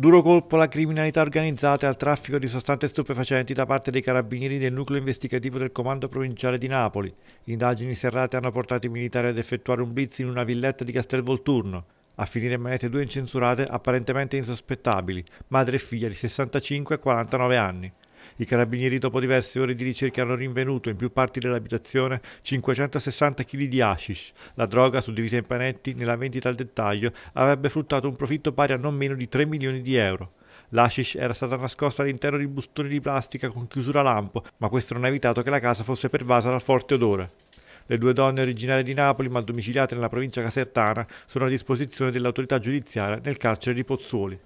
Duro colpo alla criminalità organizzata e al traffico di sostanze stupefacenti da parte dei carabinieri del nucleo investigativo del Comando Provinciale di Napoli. Indagini serrate hanno portato i militari ad effettuare un blitz in una villetta di Castel Volturno, A finire in manette due incensurate apparentemente insospettabili, madre e figlia di 65 e 49 anni. I carabinieri dopo diverse ore di ricerca hanno rinvenuto in più parti dell'abitazione 560 kg di hashish. La droga, suddivisa in panetti, nella vendita al dettaglio, avrebbe fruttato un profitto pari a non meno di 3 milioni di euro. L'ashish era stata nascosta all'interno di bustoni di plastica con chiusura lampo, ma questo non ha evitato che la casa fosse pervasa dal forte odore. Le due donne originarie di Napoli, ma domiciliate nella provincia casertana, sono a disposizione dell'autorità giudiziaria nel carcere di Pozzuoli.